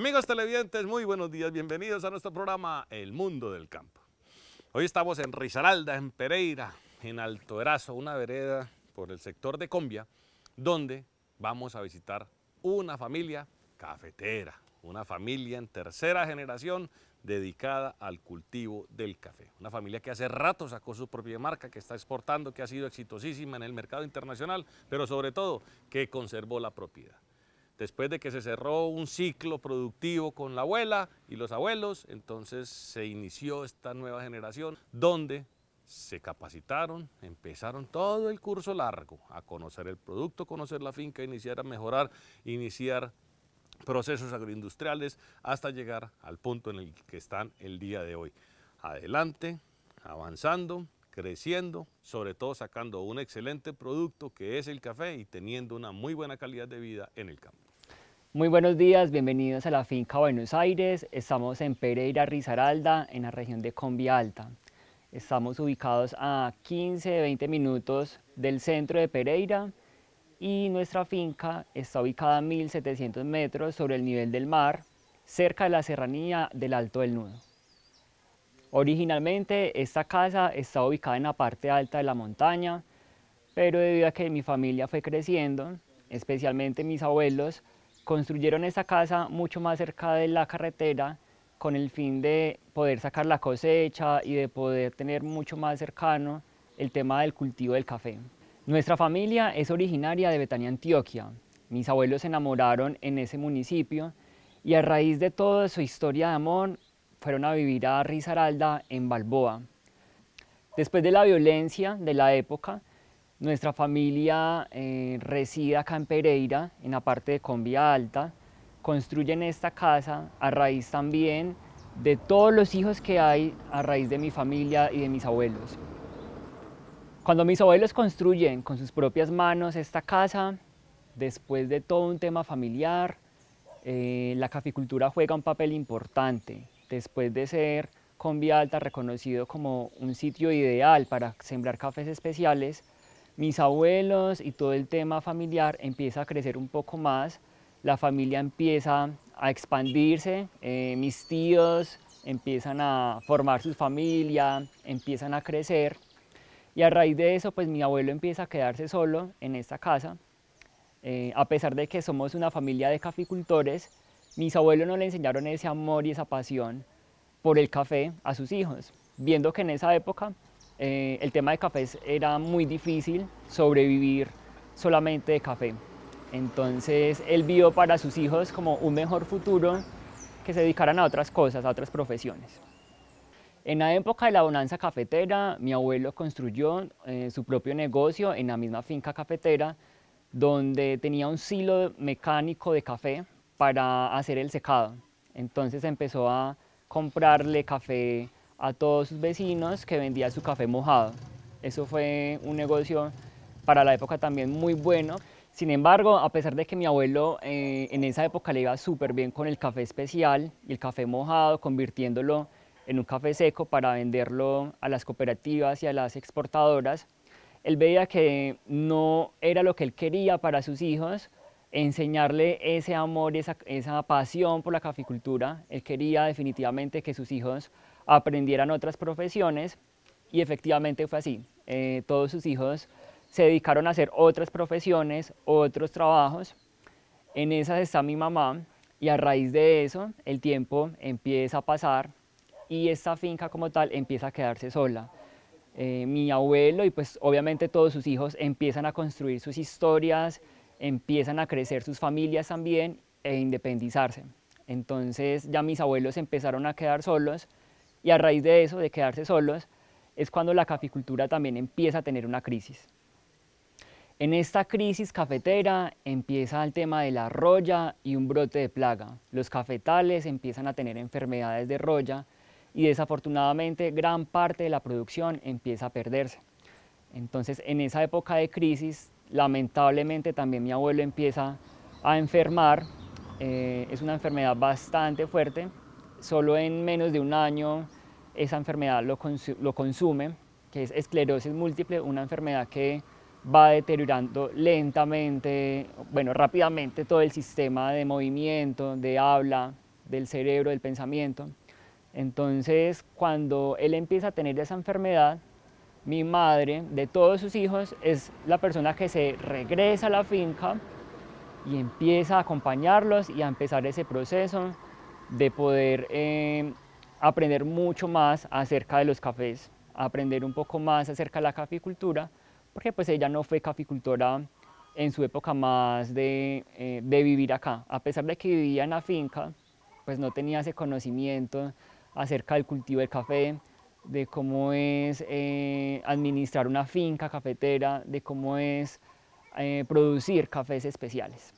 Amigos televidentes, muy buenos días, bienvenidos a nuestro programa El Mundo del Campo. Hoy estamos en Risaralda, en Pereira, en Alto Erazo, una vereda por el sector de Combia, donde vamos a visitar una familia cafetera, una familia en tercera generación dedicada al cultivo del café. Una familia que hace rato sacó su propia marca, que está exportando, que ha sido exitosísima en el mercado internacional, pero sobre todo que conservó la propiedad después de que se cerró un ciclo productivo con la abuela y los abuelos, entonces se inició esta nueva generación donde se capacitaron, empezaron todo el curso largo a conocer el producto, conocer la finca, iniciar a mejorar, iniciar procesos agroindustriales hasta llegar al punto en el que están el día de hoy. Adelante, avanzando, creciendo, sobre todo sacando un excelente producto que es el café y teniendo una muy buena calidad de vida en el campo. Muy buenos días, bienvenidos a la finca Buenos Aires. Estamos en Pereira Rizaralda, en la región de Combia Alta. Estamos ubicados a 15-20 minutos del centro de Pereira y nuestra finca está ubicada a 1700 metros sobre el nivel del mar, cerca de la serranía del Alto del Nudo. Originalmente esta casa estaba ubicada en la parte alta de la montaña, pero debido a que mi familia fue creciendo, especialmente mis abuelos, construyeron esa casa mucho más cerca de la carretera con el fin de poder sacar la cosecha y de poder tener mucho más cercano el tema del cultivo del café. Nuestra familia es originaria de Betania, Antioquia. Mis abuelos se enamoraron en ese municipio y a raíz de toda su historia de amor fueron a vivir a Risaralda en Balboa. Después de la violencia de la época, nuestra familia eh, reside acá en Pereira, en la parte de Convía Alta. Construyen esta casa a raíz también de todos los hijos que hay a raíz de mi familia y de mis abuelos. Cuando mis abuelos construyen con sus propias manos esta casa, después de todo un tema familiar, eh, la caficultura juega un papel importante. Después de ser Convía Alta reconocido como un sitio ideal para sembrar cafés especiales, mis abuelos y todo el tema familiar empieza a crecer un poco más, la familia empieza a expandirse, eh, mis tíos empiezan a formar su familia, empiezan a crecer y a raíz de eso pues mi abuelo empieza a quedarse solo en esta casa. Eh, a pesar de que somos una familia de caficultores, mis abuelos no le enseñaron ese amor y esa pasión por el café a sus hijos, viendo que en esa época eh, el tema de cafés era muy difícil sobrevivir solamente de café. Entonces él vio para sus hijos como un mejor futuro que se dedicaran a otras cosas, a otras profesiones. En la época de la bonanza cafetera, mi abuelo construyó eh, su propio negocio en la misma finca cafetera, donde tenía un silo mecánico de café para hacer el secado. Entonces empezó a comprarle café a todos sus vecinos que vendía su café mojado. Eso fue un negocio para la época también muy bueno. Sin embargo, a pesar de que mi abuelo eh, en esa época le iba súper bien con el café especial y el café mojado, convirtiéndolo en un café seco para venderlo a las cooperativas y a las exportadoras, él veía que no era lo que él quería para sus hijos, enseñarle ese amor, y esa pasión por la caficultura. Él quería definitivamente que sus hijos aprendieran otras profesiones y efectivamente fue así. Eh, todos sus hijos se dedicaron a hacer otras profesiones, otros trabajos. En esas está mi mamá y a raíz de eso el tiempo empieza a pasar y esta finca como tal empieza a quedarse sola. Eh, mi abuelo y pues obviamente todos sus hijos empiezan a construir sus historias, empiezan a crecer sus familias también e independizarse. Entonces ya mis abuelos empezaron a quedar solos y a raíz de eso, de quedarse solos, es cuando la caficultura también empieza a tener una crisis. En esta crisis cafetera empieza el tema de la roya y un brote de plaga. Los cafetales empiezan a tener enfermedades de roya y desafortunadamente gran parte de la producción empieza a perderse. Entonces en esa época de crisis lamentablemente también mi abuelo empieza a enfermar. Eh, es una enfermedad bastante fuerte solo en menos de un año esa enfermedad lo, consume, que es esclerosis múltiple, una enfermedad que va deteriorando lentamente, bueno, rápidamente todo el sistema de movimiento, de habla, del cerebro, del pensamiento. Entonces, cuando él empieza a tener esa enfermedad, mi madre, de todos sus hijos, es la persona que se regresa a la finca y empieza a acompañarlos y a empezar ese proceso de poder eh, aprender mucho más acerca de los cafés, aprender un poco más acerca de la caficultura, porque pues ella no fue caficultora en su época más de, eh, vivir acá. A pesar de que vivía en la finca, pues no tenía ese conocimiento acerca del cultivo del café, de cómo es eh, administrar una finca cafetera, de cómo es producir cafés especiales.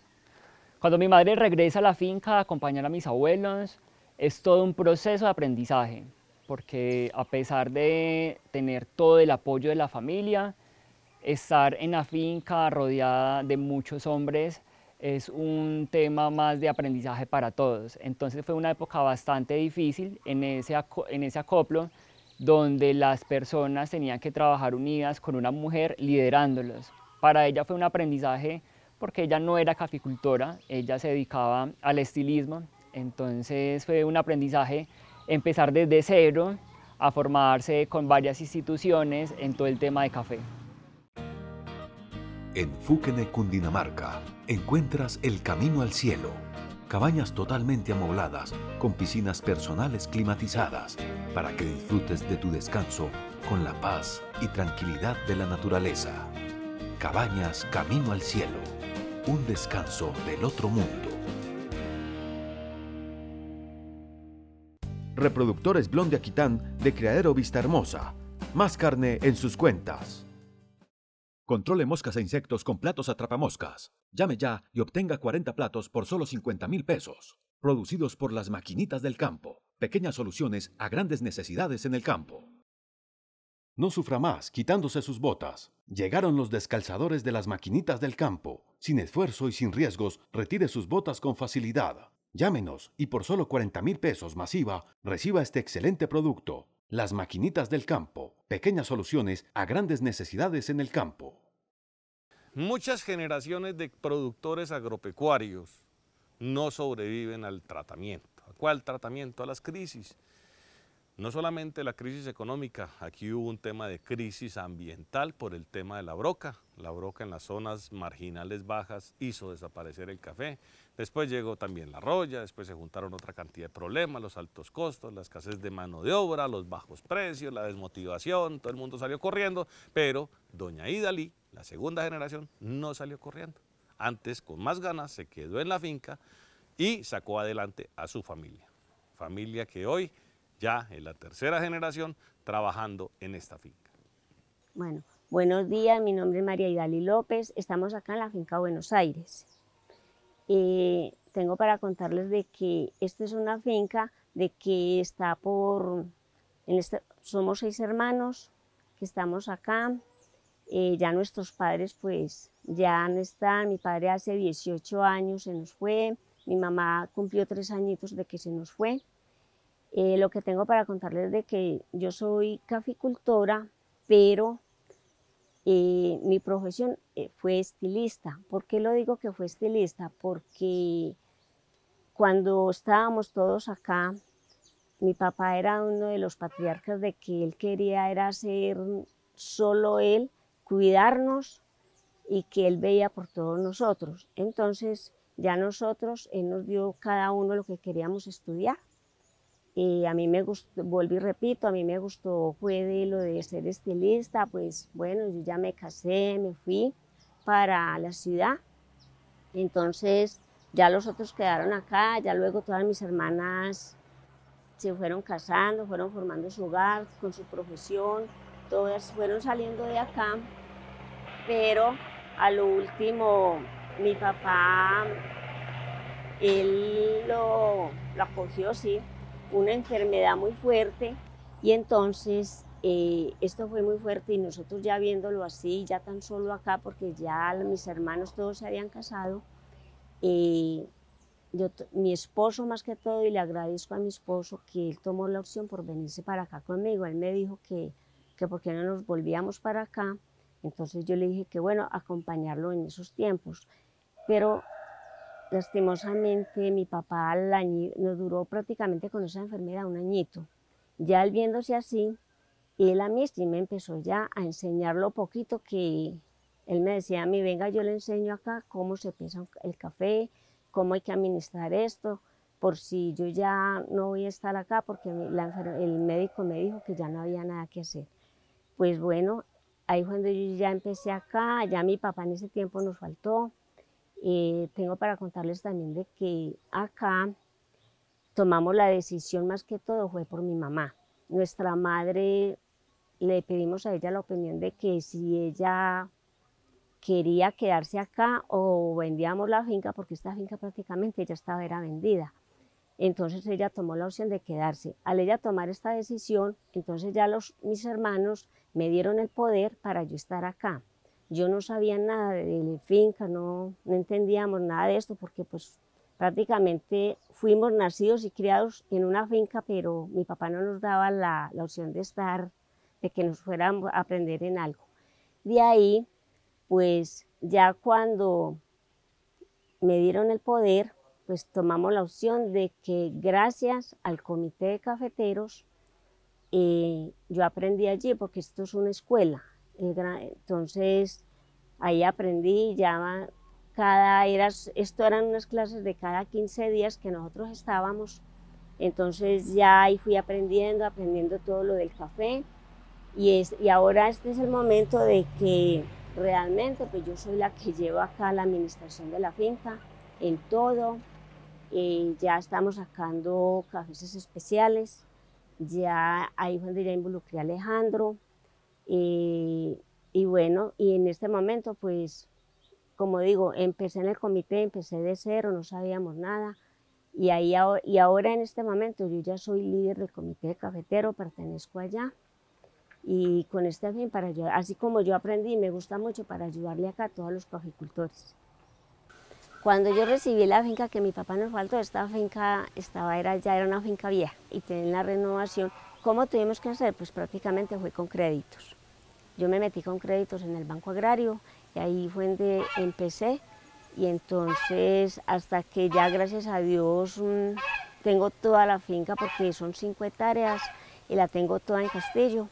Cuando mi madre regresa a la finca a acompañar a mis abuelos, es todo un proceso de aprendizaje, porque a pesar de tener todo el apoyo de la familia, estar en la finca rodeada de muchos hombres es un tema más de aprendizaje para todos. Entonces fue una época bastante difícil en ese, en ese acoplo, donde las personas tenían que trabajar unidas con una mujer liderándolos. Para ella fue un aprendizaje porque ella no era caficultora, ella se dedicaba al estilismo, entonces fue un aprendizaje empezar desde cero a formarse con varias instituciones en todo el tema de café. En Fúquene, Cundinamarca, encuentras El Camino al Cielo, cabañas totalmente amobladas con piscinas personales climatizadas para que disfrutes de tu descanso con la paz y tranquilidad de la naturaleza. Cabañas Camino al Cielo un descanso del otro mundo. Reproductores Blonde Aquitán de Criadero Vista Hermosa. Más carne en sus cuentas. Controle moscas e insectos con platos atrapamoscas. Llame ya y obtenga 40 platos por solo 50 mil pesos. Producidos por las maquinitas del campo. Pequeñas soluciones a grandes necesidades en el campo. No sufra más, quitándose sus botas. Llegaron los descalzadores de las maquinitas del campo. Sin esfuerzo y sin riesgos, retire sus botas con facilidad. Llámenos y por solo 40 mil pesos masiva, reciba este excelente producto. Las maquinitas del campo. Pequeñas soluciones a grandes necesidades en el campo. Muchas generaciones de productores agropecuarios no sobreviven al tratamiento. ¿A cuál tratamiento? A las crisis. No solamente la crisis económica, aquí hubo un tema de crisis ambiental por el tema de la broca. La broca en las zonas marginales bajas hizo desaparecer el café. Después llegó también la roya, después se juntaron otra cantidad de problemas, los altos costos, la escasez de mano de obra, los bajos precios, la desmotivación, todo el mundo salió corriendo, pero doña Idalí, la segunda generación, no salió corriendo. Antes, con más ganas, se quedó en la finca y sacó adelante a su familia. Familia que hoy ya en la tercera generación trabajando en esta finca. Bueno, buenos días, mi nombre es María Idali López, estamos acá en la finca Buenos Aires. Eh, tengo para contarles de que esta es una finca de que está por... En somos seis hermanos que estamos acá, eh, ya nuestros padres pues ya no están, mi padre hace 18 años se nos fue, mi mamá cumplió tres añitos de que se nos fue, eh, lo que tengo para contarles de que yo soy caficultora, pero eh, mi profesión eh, fue estilista. ¿Por qué lo digo que fue estilista? Porque cuando estábamos todos acá, mi papá era uno de los patriarcas de que él quería era ser solo él, cuidarnos y que él veía por todos nosotros. Entonces ya nosotros, él nos dio cada uno lo que queríamos estudiar y eh, a mí me gustó, y repito, a mí me gustó, fue de lo de ser estilista, pues bueno, yo ya me casé, me fui para la ciudad, entonces ya los otros quedaron acá, ya luego todas mis hermanas se fueron casando, fueron formando su hogar con su profesión, todas fueron saliendo de acá, pero a lo último mi papá, él lo, lo acogió, sí, una enfermedad muy fuerte y entonces eh, esto fue muy fuerte y nosotros ya viéndolo así, ya tan solo acá, porque ya mis hermanos todos se habían casado, y eh, yo, mi esposo más que todo, y le agradezco a mi esposo que él tomó la opción por venirse para acá conmigo, él me dijo que, que por qué no nos volvíamos para acá, entonces yo le dije que bueno, acompañarlo en esos tiempos, pero lastimosamente mi papá duró prácticamente con esa enfermedad un añito. Ya él viéndose así, él a mí sí me empezó ya a enseñar lo poquito que él me decía a mí, venga, yo le enseño acá cómo se piensa el café, cómo hay que administrar esto, por si yo ya no voy a estar acá porque el médico me dijo que ya no había nada que hacer. Pues bueno, ahí cuando yo ya empecé acá, ya mi papá en ese tiempo nos faltó, eh, tengo para contarles también de que acá tomamos la decisión más que todo fue por mi mamá. Nuestra madre le pedimos a ella la opinión de que si ella quería quedarse acá o vendíamos la finca, porque esta finca prácticamente ya estaba era vendida. Entonces ella tomó la opción de quedarse. Al ella tomar esta decisión, entonces ya los, mis hermanos me dieron el poder para yo estar acá. Yo no sabía nada de la finca, no, no entendíamos nada de esto porque pues prácticamente fuimos nacidos y criados en una finca, pero mi papá no nos daba la, opción de estar, de que nos fuéramos a aprender en algo. De ahí, pues ya cuando me dieron el poder, pues tomamos la opción de que gracias al comité de cafeteros, eh, yo aprendí allí, porque esto es una escuela, eh, entonces ahí aprendí, ya cada, era, esto eran unas clases de cada 15 días que nosotros estábamos. Entonces ya ahí fui aprendiendo, aprendiendo todo lo del café. Y, es, y ahora este es el momento de que realmente pues yo soy la que llevo acá la administración de la finca en todo. Eh, ya estamos sacando cafés especiales. Ya ahí fue ya involucré a Alejandro. Y, y bueno, y en este momento, pues, como digo, empecé en el comité, empecé de cero, no sabíamos nada. Y, ahí, y ahora en este momento yo ya soy líder del comité de cafetero, pertenezco allá. Y con este fin, para ayudar, así como yo aprendí, me gusta mucho para ayudarle acá a todos los caficultores. Cuando yo recibí la finca que mi papá nos faltó, esta finca estaba, era, ya era una finca vieja y tenía la renovación ¿Cómo tuvimos que hacer? Pues prácticamente fue con créditos. Yo me metí con créditos en el Banco Agrario y ahí fue donde empecé y entonces hasta que ya gracias a Dios mm, tengo toda la finca porque son cinco hectáreas y la tengo toda en Castillo.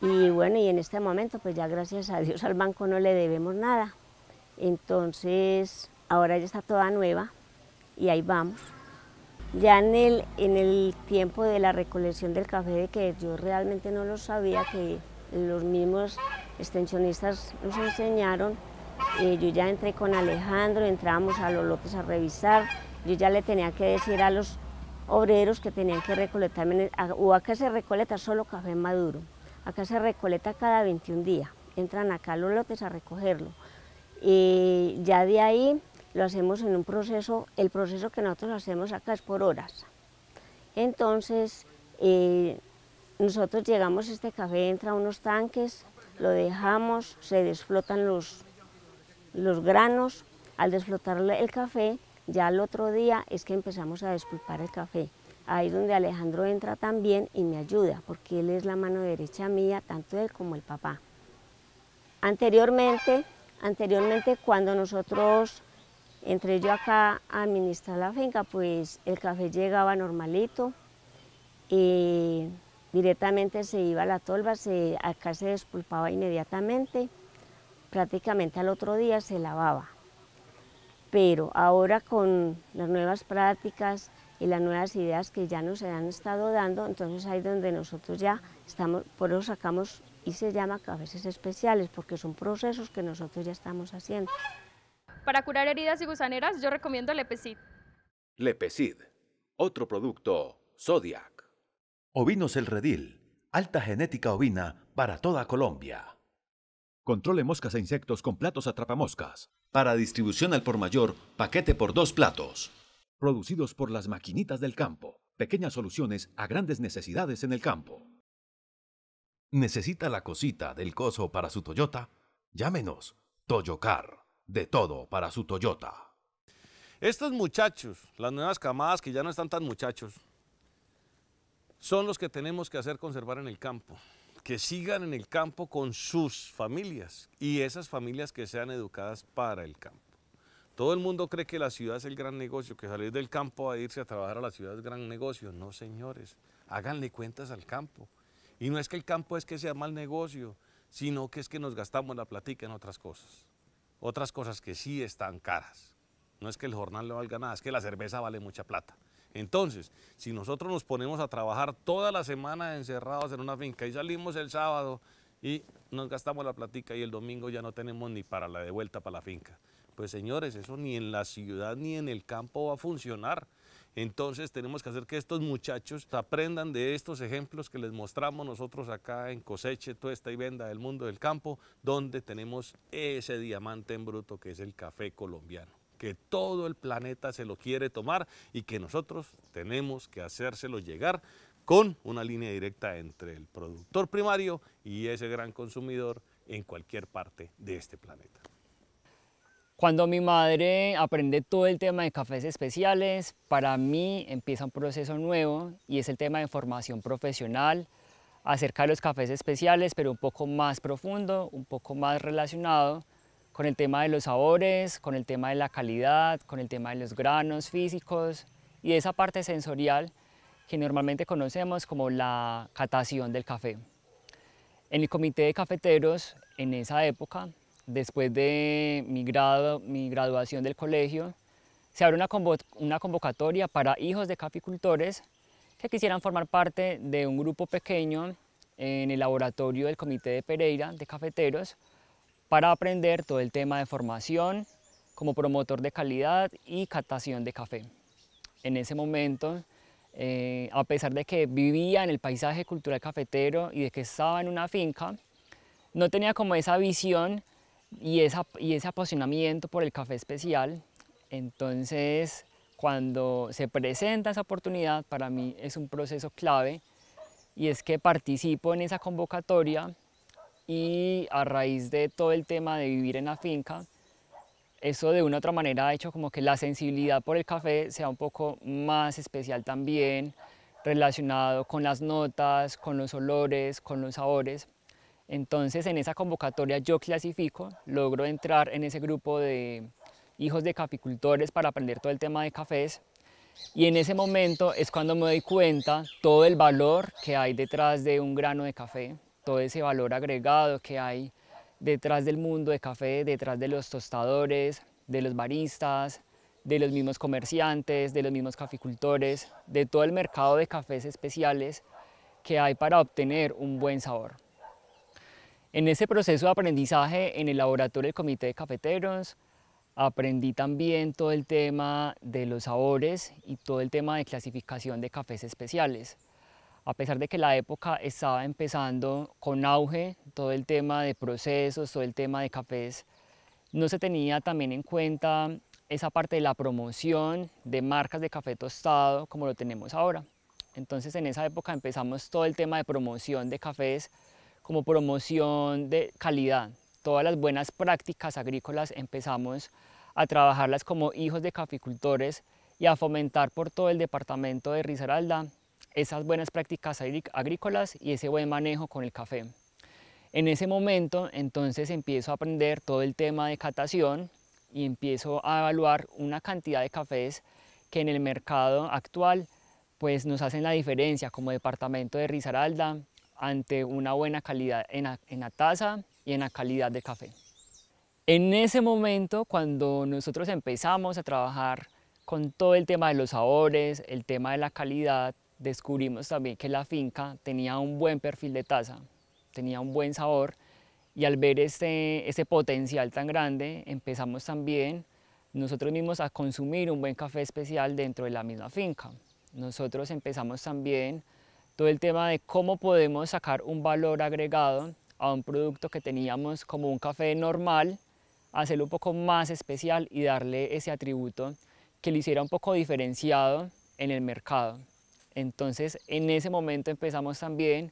Y bueno, y en este momento pues ya gracias a Dios al banco no le debemos nada. Entonces ahora ya está toda nueva y ahí vamos. Ya en el, en el tiempo de la recolección del café, de que yo realmente no lo sabía, que los mismos extensionistas nos enseñaron, eh, yo ya entré con Alejandro, entrábamos a los lotes a revisar, yo ya le tenía que decir a los obreros que tenían que recolectar, o acá se recolecta solo café maduro, acá se recolecta cada 21 días, entran acá los lotes a recogerlo. Y eh, ya de ahí lo hacemos en un proceso, el proceso que nosotros hacemos acá es por horas. Entonces, eh, nosotros llegamos, este café entra a unos tanques, lo dejamos, se desflotan los, los granos, al desflotar el café, ya al otro día es que empezamos a despulpar el café. Ahí es donde Alejandro entra también y me ayuda, porque él es la mano derecha mía, tanto él como el papá. Anteriormente, anteriormente cuando nosotros Entré yo acá a administrar la finca, pues el café llegaba normalito, y directamente se iba a la tolva, acá se despulpaba inmediatamente, prácticamente al otro día se lavaba. Pero ahora con las nuevas prácticas y las nuevas ideas que ya nos han estado dando, entonces ahí donde nosotros ya estamos, por eso sacamos y se llama cafés especiales, porque son procesos que nosotros ya estamos haciendo. Para curar heridas y gusaneras, yo recomiendo Lepecid. Lepecid, otro producto Zodiac. Ovinos El Redil, alta genética ovina para toda Colombia. Controle moscas e insectos con platos atrapamoscas. Para distribución al por mayor, paquete por dos platos. Producidos por las maquinitas del campo. Pequeñas soluciones a grandes necesidades en el campo. ¿Necesita la cosita del coso para su Toyota? Llámenos, Toyocar de todo para su Toyota. Estos muchachos, las nuevas camadas que ya no están tan muchachos, son los que tenemos que hacer conservar en el campo, que sigan en el campo con sus familias y esas familias que sean educadas para el campo. Todo el mundo cree que la ciudad es el gran negocio, que salir del campo a irse a trabajar a la ciudad es gran negocio. No, señores, háganle cuentas al campo. Y no es que el campo es que sea mal negocio, sino que es que nos gastamos la platica en otras cosas. Otras cosas que sí están caras. No es que el jornal le valga nada, es que la cerveza vale mucha plata. Entonces, si nosotros nos ponemos a trabajar toda la semana encerrados en una finca y salimos el sábado y nos gastamos la platica y el domingo ya no tenemos ni para la de vuelta para la finca, pues señores, eso ni en la ciudad ni en el campo va a funcionar. Entonces tenemos que hacer que estos muchachos aprendan de estos ejemplos que les mostramos nosotros acá en Coseche, Tuesta y Venda del Mundo del Campo, donde tenemos ese diamante en bruto que es el café colombiano que todo el planeta se lo quiere tomar y que nosotros tenemos que hacérselo llegar con una línea directa entre el productor primario y ese gran consumidor en cualquier parte de este planeta. Cuando mi madre aprende todo el tema de cafés especiales, para mí empieza un proceso nuevo y es el tema de formación profesional acerca de los cafés especiales, pero un poco más profundo, un poco más relacionado con el tema de los sabores, con el tema de la calidad, con el tema de los granos físicos y esa parte sensorial que normalmente conocemos como la catación del café. En el comité de cafeteros, en esa época, después de mi, graduación del colegio, se abrió una, convocatoria para hijos de caficultores que quisieran formar parte de un grupo pequeño en el laboratorio del Comité de Pereira de Cafeteros para aprender todo el tema de formación como promotor de calidad y catación de café. En ese momento, eh, a pesar de que vivía en el paisaje cultural cafetero y de que estaba en una finca, no tenía como esa visión y, ese apasionamiento por el café especial. Entonces, cuando se presenta esa oportunidad, para mí es un proceso clave y es que participo en esa convocatoria y a raíz de todo el tema de vivir en la finca, eso de una u otra manera ha hecho como que la sensibilidad por el café sea un poco más especial también, relacionado con las notas, con los olores, con los sabores. Entonces en esa convocatoria yo clasifico, logro entrar en ese grupo de hijos de caficultores para aprender todo el tema de cafés y en ese momento es cuando me doy cuenta todo el valor que hay detrás de un grano de café, todo ese valor agregado que hay detrás del mundo de café, detrás de los tostadores, de los baristas, de los mismos comerciantes, de los mismos caficultores, de todo el mercado de cafés especiales que hay para obtener un buen sabor. En ese proceso de aprendizaje en el laboratorio del Comité de Cafeteros, aprendí también todo el tema de los sabores y todo el tema de clasificación de cafés especiales. A pesar de que la época estaba empezando con auge, todo el tema de procesos, todo el tema de cafés, no se tenía también en cuenta esa parte de la promoción de marcas de café tostado como lo tenemos ahora. Entonces en esa época empezamos todo el tema de promoción de cafés como promoción de calidad. Todas las buenas prácticas agrícolas empezamos a trabajarlas como hijos de caficultores y a fomentar por todo el departamento de Risaralda esas buenas prácticas agrícolas y ese buen manejo con el café. En ese momento entonces empiezo a aprender todo el tema de catación y empiezo a evaluar una cantidad de cafés que en el mercado actual pues nos hacen la diferencia como departamento de Risaralda ante una buena calidad en la, taza y en la calidad de café. En ese momento, cuando nosotros empezamos a trabajar con todo el tema de los sabores, el tema de la calidad, descubrimos también que la finca tenía un buen perfil de taza, tenía un buen sabor y al ver ese, ese potencial tan grande empezamos también nosotros mismos a consumir un buen café especial dentro de la misma finca. Nosotros empezamos también todo el tema de cómo podemos sacar un valor agregado a un producto que teníamos como un café normal, hacerlo un poco más especial y darle ese atributo que lo hiciera un poco diferenciado en el mercado. Entonces, en ese momento empezamos también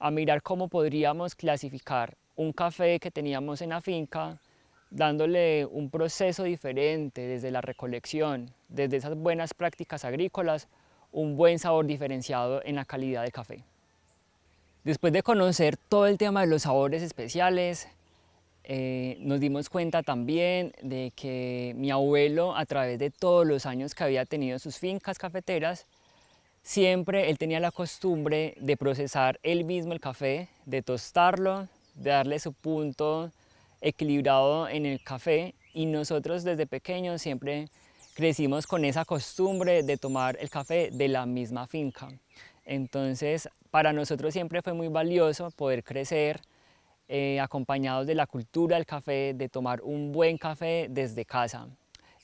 a mirar cómo podríamos clasificar un café que teníamos en la finca, dándole un proceso diferente desde la recolección, desde esas buenas prácticas agrícolas, un buen sabor diferenciado en la calidad del café. Después de conocer todo el tema de los sabores especiales, eh, nos dimos cuenta también de que mi abuelo, a través de todos los años que había tenido sus fincas cafeteras, siempre él tenía la costumbre de procesar él mismo el café, de tostarlo, de darle su punto equilibrado en el café y nosotros desde pequeños siempre crecimos con esa costumbre de tomar el café de la misma finca. Entonces, para nosotros siempre fue muy valioso poder crecer eh, acompañados de la cultura del café, de tomar un buen café desde casa.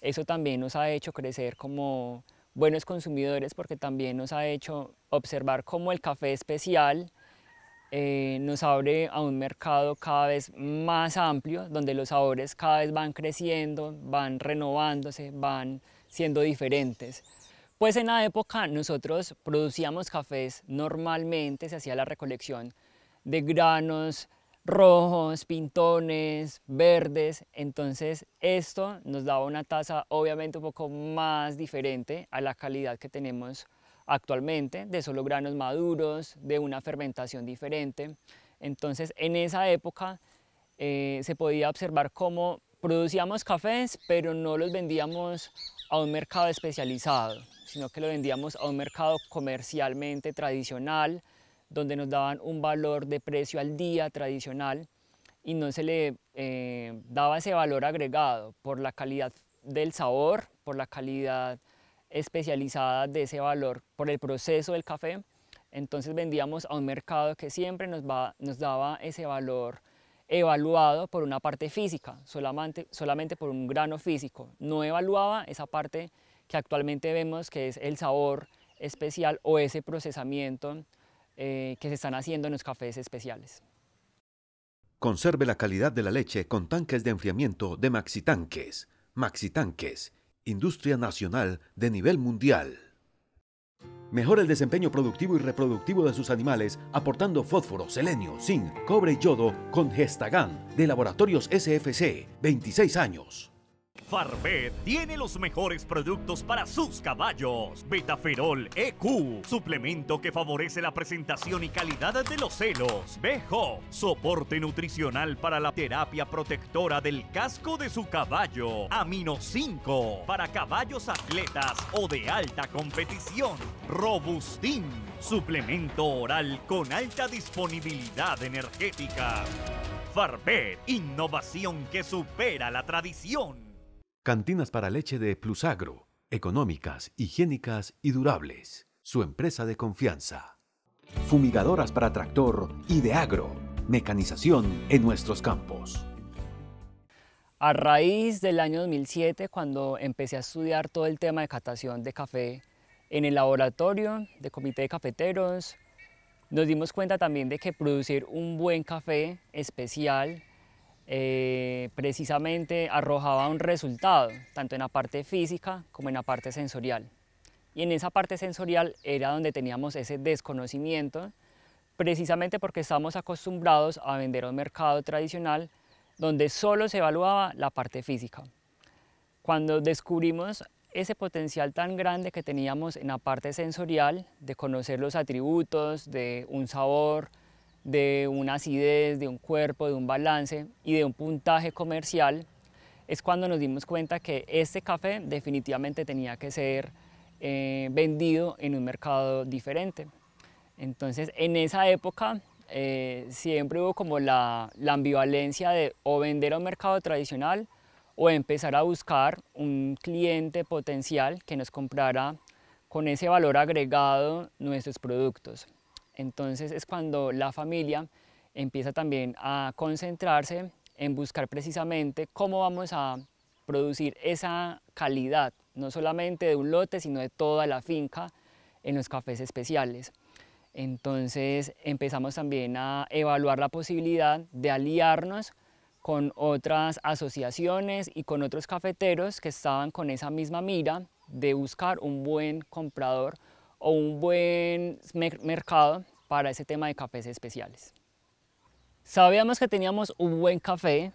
Eso también nos ha hecho crecer como buenos consumidores porque también nos ha hecho observar cómo el café especial eh, nos abre a un mercado cada vez más amplio, donde los sabores cada vez van creciendo, van renovándose, van siendo diferentes. Pues en la época nosotros producíamos cafés normalmente, se hacía la recolección de granos rojos, pintones, verdes, entonces esto nos daba una taza obviamente un poco más diferente a la calidad que tenemos actualmente, de solo granos maduros, de una fermentación diferente. Entonces en esa época eh, se podía observar cómo producíamos cafés, pero no los vendíamos a un mercado especializado, sino que lo vendíamos a un mercado comercialmente tradicional, donde nos daban un valor de precio al día tradicional y no se le eh, daba ese valor agregado por la calidad del sabor, por la calidad especializada de ese valor por el proceso del café. Entonces vendíamos a un mercado que siempre nos, nos daba ese valor evaluado por una parte física, solamente, solamente por un grano físico. No evaluaba esa parte que actualmente vemos que es el sabor especial o ese procesamiento eh, que se están haciendo en los cafés especiales. Conserve la calidad de la leche con tanques de enfriamiento de Maxi Tanques industria nacional de nivel mundial. Mejora el desempeño productivo y reproductivo de sus animales aportando fósforo, selenio, zinc, cobre y yodo con Gestagan de Laboratorios SFC, 26 años. Farvet tiene los mejores productos para sus caballos. Betaferol EQ, suplemento que favorece la presentación y calidad de los celos. Bejo, soporte nutricional para la terapia protectora del casco de su caballo. Amino 5, para caballos atletas o de alta competición. Robustin, suplemento oral con alta disponibilidad energética. Farvet, innovación que supera la tradición. Cantinas para leche de Plusagro, económicas, higiénicas y durables. Su empresa de confianza. Fumigadoras para tractor y de agro. Mecanización en nuestros campos. A raíz del año 2007, cuando empecé a estudiar todo el tema de catación de café en el laboratorio de comité de cafeteros, nos dimos cuenta también de que producir un buen café especial eh, precisamente arrojaba un resultado, tanto en la parte física como en la parte sensorial. Y en esa parte sensorial era donde teníamos ese desconocimiento, precisamente porque estábamos acostumbrados a vender a un mercado tradicional donde solo se evaluaba la parte física. Cuando descubrimos ese potencial tan grande que teníamos en la parte sensorial, de conocer los atributos de un sabor, de una acidez, de un cuerpo, de un balance y de un puntaje comercial, es cuando nos dimos cuenta que este café definitivamente tenía que ser eh, vendido en un mercado diferente. Entonces, en esa época eh, siempre hubo como la, la, ambivalencia de o vender a un mercado tradicional o empezar a buscar un cliente potencial que nos comprara con ese valor agregado nuestros productos. Entonces es cuando la familia empieza también a concentrarse en buscar precisamente cómo vamos a producir esa calidad, no solamente de un lote, sino de toda la finca en los cafés especiales. Entonces empezamos también a evaluar la posibilidad de aliarnos con otras asociaciones y con otros cafeteros que estaban con esa misma mira de buscar un buen comprador o un buen mercado para ese tema de cafés especiales. Sabíamos que teníamos un buen café,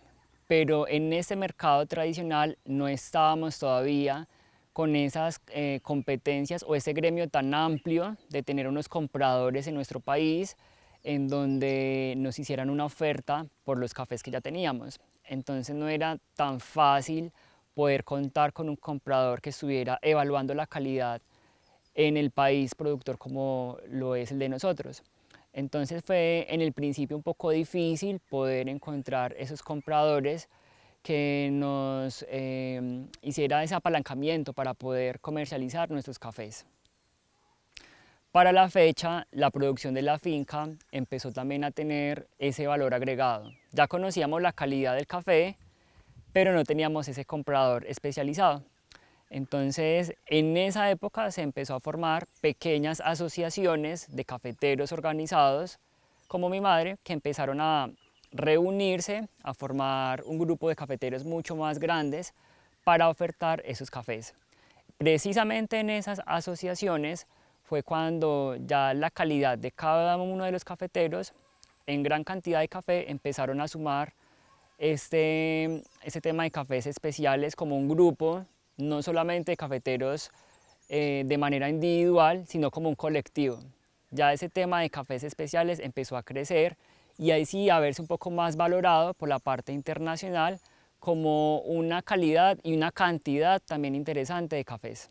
pero en ese mercado tradicional no estábamos todavía con esas eh, competencias o ese gremio tan amplio de tener unos compradores en nuestro país en donde nos hicieran una oferta por los cafés que ya teníamos. Entonces no era tan fácil poder contar con un comprador que estuviera evaluando la calidad en el país productor como lo es el de nosotros. Entonces fue en el principio un poco difícil poder encontrar esos compradores que nos hicieran em, hiciera ese apalancamiento para poder comercializar nuestros cafés. Para la fecha, la producción de la finca empezó también a tener ese valor agregado. Ya conocíamos la calidad del café, pero no teníamos ese comprador especializado. Entonces, en esa época se empezó a formar pequeñas asociaciones de cafeteros organizados, como mi madre, que empezaron a reunirse, a formar un grupo de cafeteros mucho más grandes para ofertar esos cafés. Precisamente en esas asociaciones fue cuando ya la calidad de cada uno de los cafeteros en gran cantidad de café empezaron a sumar este, este tema de cafés especiales como un grupo no solamente cafeteros eh, de manera individual, sino como un colectivo. Ya ese tema de cafés especiales empezó a crecer y ahí sí a verse un poco más valorado por la parte internacional como una calidad y una cantidad también interesante de cafés.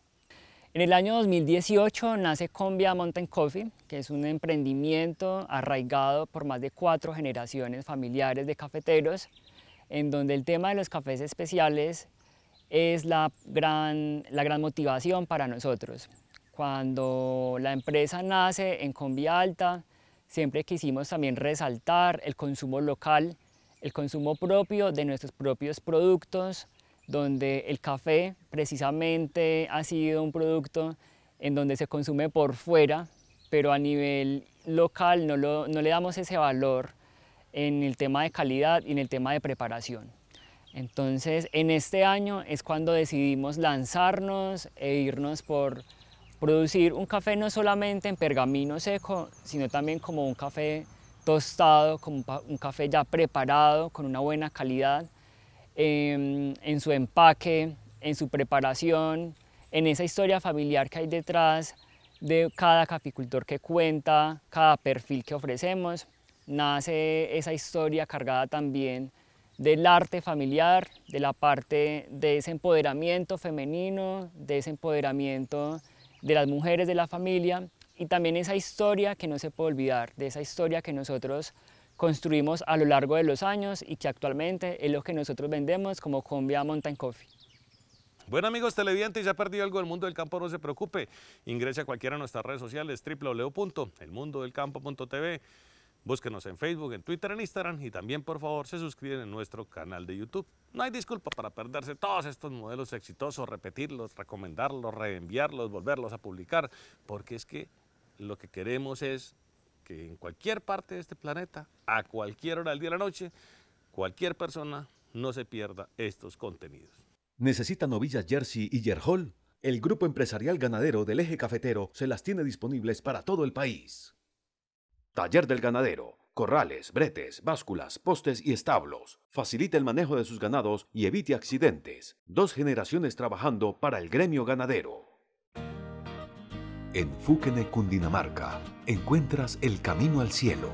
En el año 2018 nace Combia Mountain Coffee, que es un emprendimiento arraigado por más de cuatro generaciones familiares de cafeteros, en donde el tema de los cafés especiales es la gran, motivación para nosotros. Cuando la empresa nace en Combi Alta, siempre quisimos también resaltar el consumo local, el consumo propio de nuestros propios productos, donde el café precisamente ha sido un producto en donde se consume por fuera, pero a nivel local no le damos ese valor en el tema de calidad y en el tema de preparación. Entonces, en este año es cuando decidimos lanzarnos e irnos por producir un café no solamente en pergamino seco, sino también como un café tostado, como un café ya preparado, con una buena calidad, em, en su empaque, en su preparación, en esa historia familiar que hay detrás de cada caficultor que cuenta, cada perfil que ofrecemos, nace esa historia cargada también del arte familiar, de la parte de ese empoderamiento femenino, de ese empoderamiento de las mujeres de la familia y también esa historia que no se puede olvidar, de esa historia que nosotros construimos a lo largo de los años y que actualmente es lo que nosotros vendemos como Combia Mountain Coffee. Bueno amigos televidentes, ya perdido algo del mundo del campo, no se preocupe. Ingrese a cualquiera de nuestras redes sociales, www.elmundodelcampo.tv Búsquenos en Facebook, en Twitter, en Instagram y también por favor se suscriben en nuestro canal de YouTube. No hay disculpa para perderse todos estos modelos exitosos, repetirlos, recomendarlos, reenviarlos, volverlos a publicar, porque es que lo que queremos es que en cualquier parte de este planeta, a cualquier hora del día de la noche, cualquier persona no se pierda estos contenidos. ¿Necesitan ovillas Jersey y Jerhol? El grupo empresarial ganadero del eje cafetero se las tiene disponibles para todo el país. Taller del ganadero. Corrales, bretes, básculas, postes y establos. Facilita el manejo de sus ganados y evite accidentes. Dos generaciones trabajando para el gremio ganadero. En Fúquene, Cundinamarca, encuentras el camino al cielo.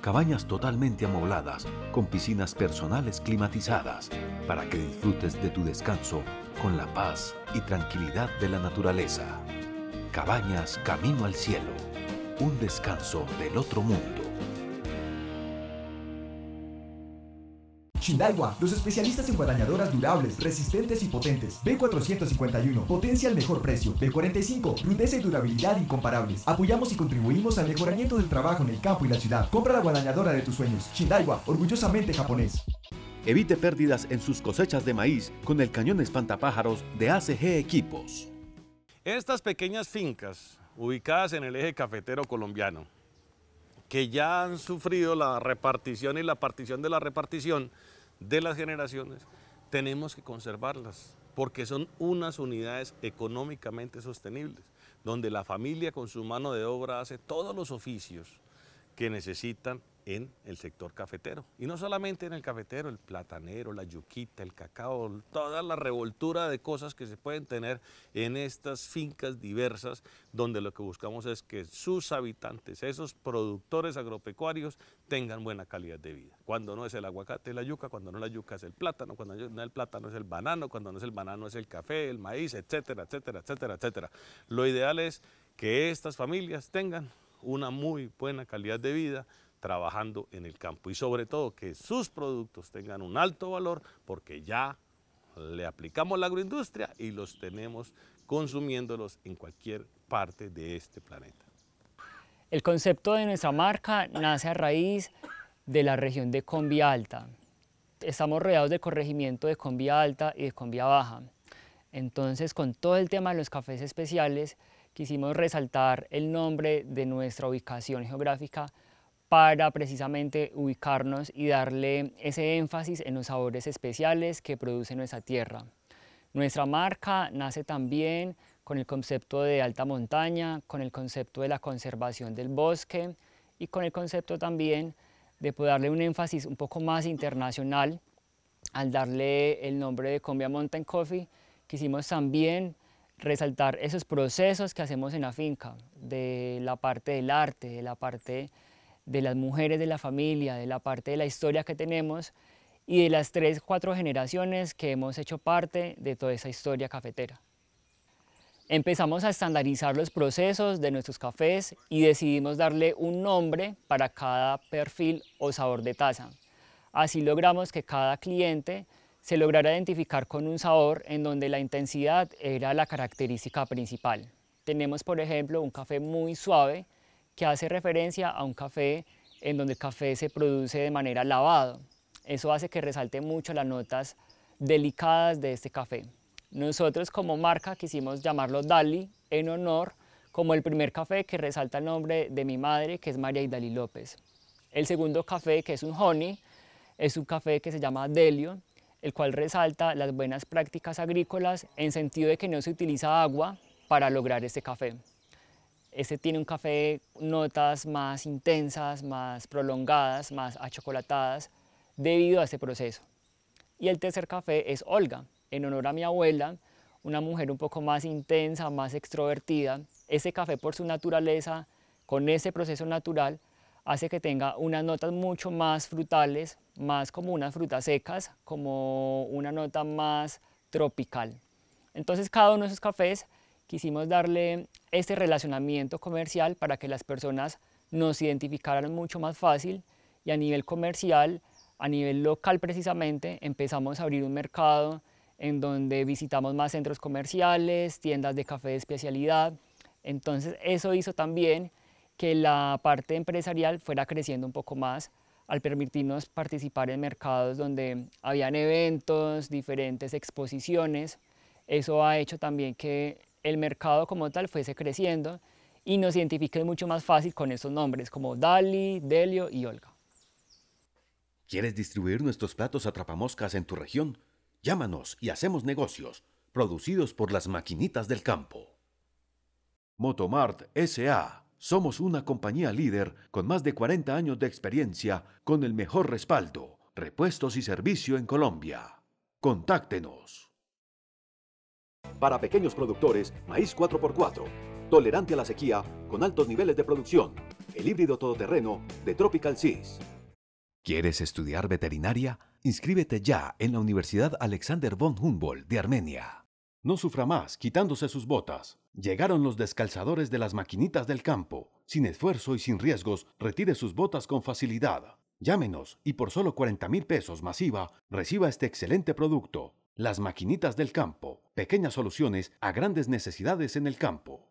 Cabañas totalmente amobladas, con piscinas personales climatizadas, para que disfrutes de tu descanso con la paz y tranquilidad de la naturaleza. Cabañas Camino al Cielo un descanso del otro mundo. Shindaiwa, los especialistas en guadañadoras durables, resistentes y potentes. B451, potencia al mejor precio. B45, rudeza y durabilidad incomparables. Apoyamos y contribuimos al mejoramiento del trabajo en el campo y la ciudad. Compra la guadañadora de tus sueños. Shindaiwa, orgullosamente japonés. Evite pérdidas en sus cosechas de maíz con el cañón espantapájaros de ACG Equipos. Estas pequeñas fincas ubicadas en el eje cafetero colombiano, que ya han sufrido la repartición y la partición de la repartición de las generaciones, tenemos que conservarlas, porque son unas unidades económicamente sostenibles, donde la familia con su mano de obra hace todos los oficios que necesitan en el sector cafetero. Y no solamente en el cafetero, el platanero, la yuquita, el cacao, toda la revoltura de cosas que se pueden tener en estas fincas diversas, donde lo que buscamos es que sus habitantes, esos productores agropecuarios, tengan buena calidad de vida. Cuando no es el aguacate, es la yuca, cuando no es la yuca es el plátano, cuando no es el plátano es el banano, cuando no es el banano es el café, el maíz, etcétera, etcétera, etcétera, etcétera. Lo ideal es que estas familias tengan una muy buena calidad de vida, trabajando en el campo y sobre todo que sus productos tengan un alto valor porque ya le aplicamos la agroindustria y los tenemos consumiéndolos en cualquier parte de este planeta. El concepto de nuestra marca nace a raíz de la región de Combia Alta. Estamos rodeados del corregimiento de Combia Alta y de Combia Baja. Entonces, con todo el tema de los cafés especiales, quisimos resaltar el nombre de nuestra ubicación geográfica para precisamente ubicarnos y darle ese énfasis en los sabores especiales que produce nuestra tierra. Nuestra marca nace también con el concepto de alta montaña, con el concepto de la conservación del bosque y con el concepto también de poder darle un énfasis un poco más internacional al darle el nombre de Combia Mountain Coffee, quisimos también resaltar esos procesos que hacemos en la finca, de la parte del arte, de la parte de las mujeres de la familia, de la parte de la historia que tenemos y de las tres, cuatro generaciones que hemos hecho parte de toda esa historia cafetera. Empezamos a estandarizar los procesos de nuestros cafés y decidimos darle un nombre para cada perfil o sabor de taza. Así logramos que cada cliente se lograra identificar con un sabor en donde la intensidad era la característica principal. Tenemos, por ejemplo, un café muy suave que hace referencia a un café en donde el café se produce de manera lavado. Eso hace que resalte mucho las notas delicadas de este café. Nosotros como marca quisimos llamarlo Dali en honor como el primer café que resalta el nombre de mi madre, que es María Idali López. El segundo café, que es un honey, es un café que se llama Delio, el cual resalta las buenas prácticas agrícolas en sentido de que no se utiliza agua para lograr este café. Este tiene un café notas más intensas, más prolongadas, más achocolatadas, debido a este proceso. Y el tercer café es Olga, en honor a mi abuela, una mujer un poco más intensa, más extrovertida. Ese café por su naturaleza, con ese proceso natural, hace que tenga unas notas mucho más frutales, más como unas frutas secas, como una nota más tropical. Entonces cada uno de esos cafés quisimos darle este relacionamiento comercial para que las personas nos identificaran mucho más fácil y a nivel comercial, a nivel local precisamente, empezamos a abrir un mercado en donde visitamos más centros comerciales, tiendas de café de especialidad. Entonces eso hizo también que la parte empresarial fuera creciendo un poco más al permitirnos participar en mercados donde habían eventos, diferentes exposiciones. Eso ha hecho también que el mercado como tal fuese creciendo y nos identifique mucho más fácil con esos nombres como Dali, Delio y Olga. ¿Quieres distribuir nuestros platos atrapamoscas en tu región? Llámanos y hacemos negocios, producidos por las maquinitas del campo. Motomart SA. Somos una compañía líder con más de 40 años de experiencia, con el mejor respaldo, repuestos y servicio en Colombia. Contáctenos. Para pequeños productores, maíz 4x4, tolerante a la sequía, con altos niveles de producción. El híbrido todoterreno de Tropical Seas. ¿Quieres estudiar veterinaria? Inscríbete ya en la Universidad Alexander von Humboldt de Armenia. No sufra más quitándose sus botas. Llegaron los descalzadores de las maquinitas del campo. Sin esfuerzo y sin riesgos, retire sus botas con facilidad. Llámenos y por solo 40 mil pesos masiva, reciba este excelente producto. Las maquinitas del campo, pequeñas soluciones a grandes necesidades en el campo.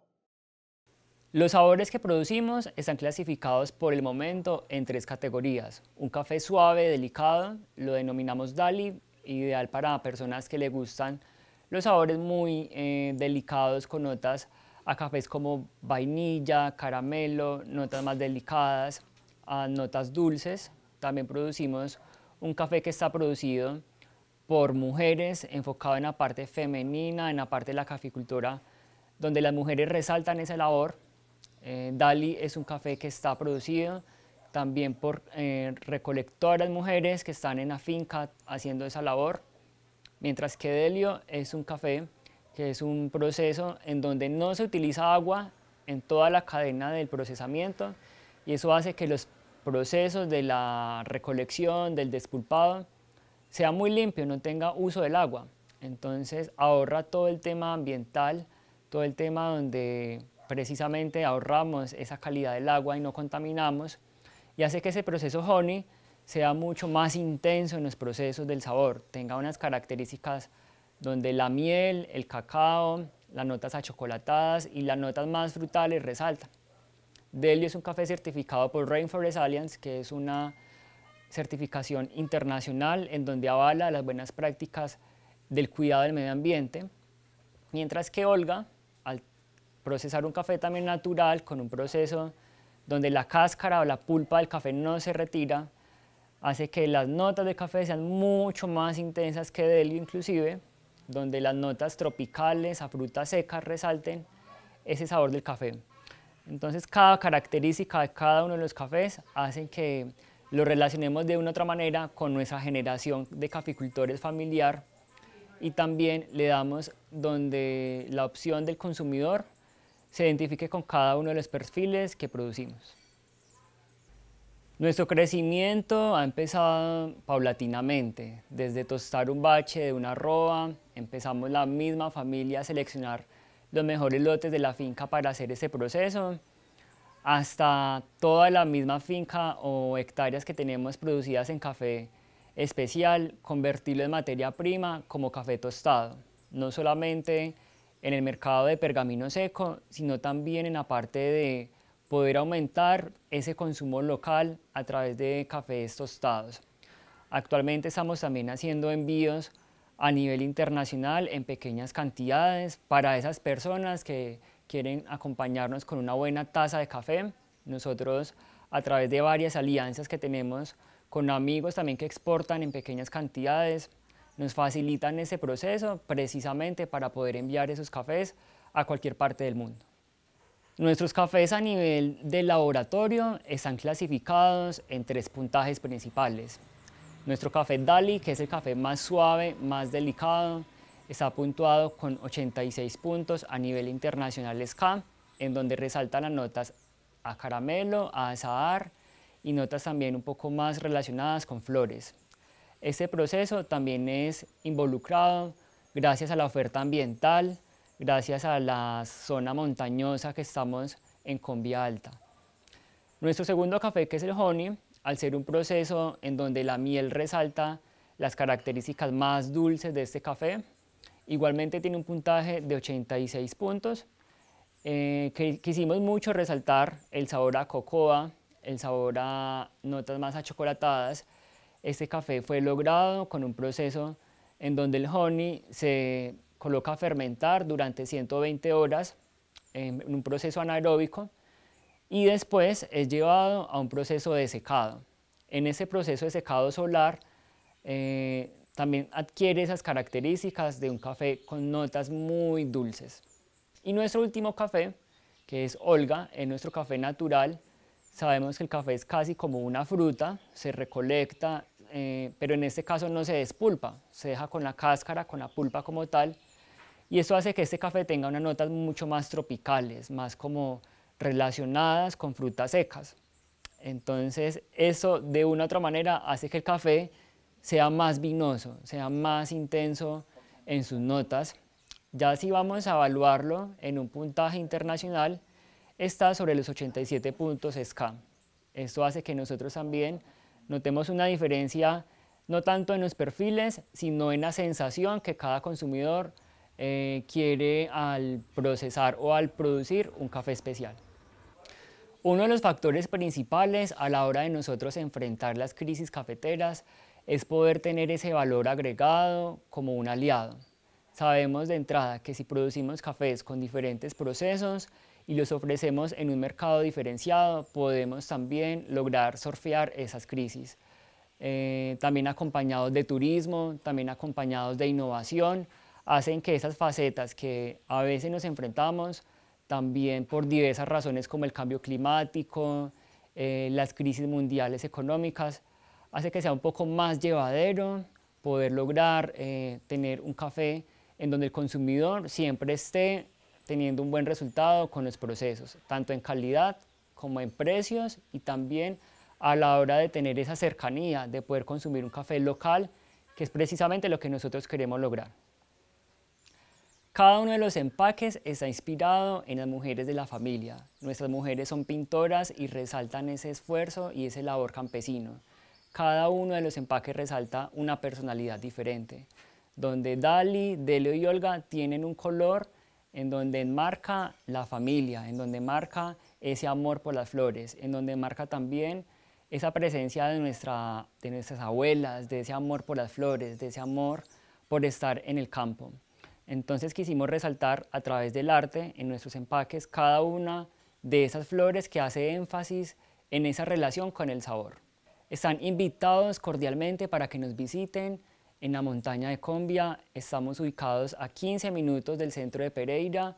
Los sabores que producimos están clasificados por el momento en tres categorías. Un café suave, delicado, lo denominamos Dali, ideal para personas que le gustan los sabores muy eh, delicados con notas a cafés como vainilla, caramelo, notas más delicadas, a notas dulces. También producimos un café que está producido por mujeres, enfocado en la parte femenina, en la parte de la caficultura, donde las mujeres resaltan esa labor. Eh, Dali es un café que está producido también por eh, recolectoras mujeres que están en la finca haciendo esa labor, mientras que Delio es un café que es un proceso en donde no se utiliza agua en toda la cadena del procesamiento y eso hace que los procesos de la recolección, del despulpado, sea muy limpio, no tenga uso del agua. Entonces ahorra todo el tema ambiental, todo el tema donde precisamente ahorramos esa calidad del agua y no contaminamos y hace que ese proceso honey sea mucho más intenso en los procesos del sabor, tenga unas características donde la miel, el cacao, las notas achocolatadas y las notas más frutales resaltan. Delio es un café certificado por Rainforest Alliance, que es una certificación internacional en donde avala las buenas prácticas del cuidado del medio ambiente, mientras que Olga, al procesar un café también natural con un proceso donde la cáscara o la pulpa del café no se retira, hace que las notas de café sean mucho más intensas que Delio inclusive, donde las notas tropicales a frutas secas resalten ese sabor del café. Entonces cada característica de cada uno de los cafés hacen que lo relacionemos de una otra manera con nuestra generación de caficultores familiar y también le damos donde la opción del consumidor se identifique con cada uno de los perfiles que producimos. Nuestro crecimiento ha empezado paulatinamente, desde tostar un bache de una arroba, empezamos la misma familia a seleccionar los mejores lotes de la finca para hacer ese proceso hasta toda la misma finca o hectáreas que tenemos producidas en café especial, convertirlo en materia prima como café tostado, no solamente en el mercado de pergamino seco, sino también en la parte de poder aumentar ese consumo local a través de cafés tostados. Actualmente estamos también haciendo envíos a nivel internacional en pequeñas cantidades para esas personas que quieren acompañarnos con una buena taza de café. Nosotros, a través de varias alianzas que tenemos con amigos también que exportan en pequeñas cantidades, nos facilitan ese proceso precisamente para poder enviar esos cafés a cualquier parte del mundo. Nuestros cafés a nivel de laboratorio están clasificados en tres puntajes principales. Nuestro café Dali, que es el café más suave, más delicado, Está puntuado con 86 puntos a nivel internacional SCA, en donde resaltan las notas a caramelo, a azahar y notas también un poco más relacionadas con flores. Este proceso también es involucrado gracias a la oferta ambiental, gracias a la zona montañosa que estamos en Combia Alta. Nuestro segundo café, que es el honey, al ser un proceso en donde la miel resalta las características más dulces de este café, Igualmente tiene un puntaje de 86 puntos. Eh, que, quisimos mucho resaltar el sabor a cocoa, el sabor a notas más achocolatadas. Este café fue logrado con un proceso en donde el honey se coloca a fermentar durante 120 horas em, en un proceso anaeróbico y después es llevado a un proceso de secado. En ese proceso de secado solar eh, también adquiere esas características de un café con notas muy dulces. Y nuestro último café, que es Olga, es nuestro café natural. Sabemos que el café es casi como una fruta, se recolecta, eh, pero en este caso no se despulpa, se deja con la cáscara, con la pulpa como tal. Y eso hace que este café tenga unas notas mucho más tropicales, más como relacionadas con frutas secas. Entonces, eso de una u otra manera hace que el café sea más vinoso, sea más intenso en sus notas. Ya si vamos a evaluarlo en un puntaje internacional, está sobre los 87 puntos SCAM. Esto hace que nosotros también notemos una diferencia no tanto en los perfiles, sino en la sensación que cada consumidor eh, quiere al procesar o al producir un café especial. Uno de los factores principales a la hora de nosotros enfrentar las crisis cafeteras es poder tener ese valor agregado como un aliado. Sabemos de entrada que si producimos cafés con diferentes procesos y los ofrecemos en un mercado diferenciado, podemos también lograr surfear esas crisis. Eh, también acompañados de turismo, también acompañados de innovación, hacen que esas facetas que a veces nos enfrentamos, también por diversas razones como el cambio climático, eh, las crisis mundiales económicas, hace que sea un poco más llevadero poder lograr eh, tener un café en donde el consumidor siempre esté teniendo un buen resultado con los procesos, tanto en calidad como en precios y también a la hora de tener esa cercanía, de poder consumir un café local, que es precisamente lo que nosotros queremos lograr. Cada uno de los empaques está inspirado en las mujeres de la familia. Nuestras mujeres son pintoras y resaltan ese esfuerzo y ese labor campesino. Cada uno de los empaques resalta una personalidad diferente, donde Dali, Delio y Olga tienen un color en donde enmarca la familia, en donde marca ese amor por las flores, en donde marca también esa presencia de, de nuestras abuelas, de ese amor por las flores, de ese amor por estar en el campo. Entonces quisimos resaltar a través del arte, en nuestros empaques, cada una de esas flores que hace énfasis en esa relación con el sabor. Están invitados cordialmente para que nos visiten en la montaña de Combia. Estamos ubicados a 15 minutos del centro de Pereira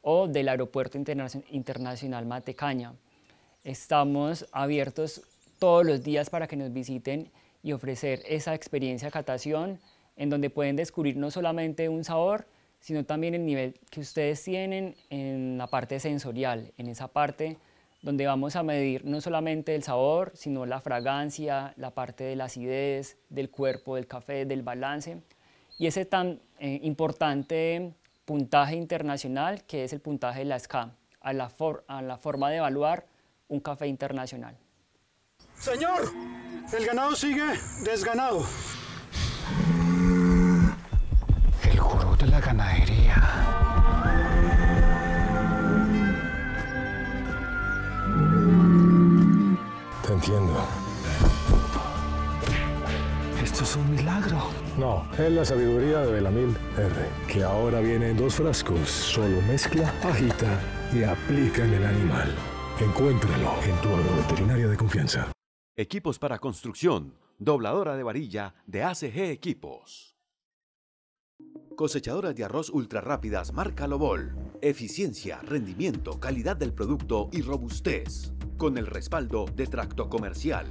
o del Aeropuerto Internacional Matecaña. Estamos abiertos todos los días para que nos visiten y ofrecer esa experiencia de catación en donde pueden descubrir no solamente un sabor, sino también el nivel que ustedes tienen en la parte sensorial, en esa parte donde vamos a medir no solamente el sabor, sino la fragancia, la parte de la acidez, del cuerpo del café, del balance. Y ese tan eh, importante puntaje internacional que es el puntaje de la SCAM, a la, a la forma de evaluar un café internacional. Señor, el ganado sigue desganado. El gurú de la ganadería. Esto es un milagro. No, es la sabiduría de Belamil R, que ahora viene en dos frascos. Solo mezcla, agita y aplica en el animal. Encuéntralo en tu veterinaria de confianza. Equipos para construcción, dobladora de varilla de ACG Equipos. Cosechadoras de arroz ultra rápidas marca Lobol. Eficiencia, rendimiento, calidad del producto y robustez con el respaldo de Tracto Comercial.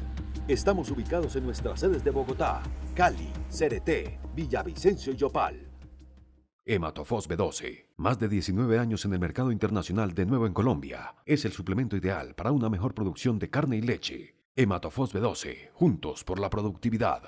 Estamos ubicados en nuestras sedes de Bogotá, Cali, Cereté, Villavicencio y Yopal. Hematofos B12. Más de 19 años en el mercado internacional de nuevo en Colombia. Es el suplemento ideal para una mejor producción de carne y leche. Hematofos B12. Juntos por la productividad.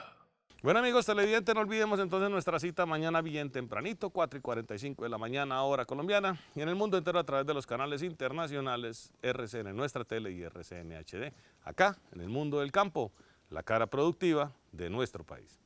Bueno amigos televidentes, no olvidemos entonces nuestra cita mañana bien tempranito, 4 y 45 de la mañana, hora colombiana, y en el mundo entero a través de los canales internacionales RCN Nuestra Tele y RCN HD, acá en el mundo del campo, la cara productiva de nuestro país.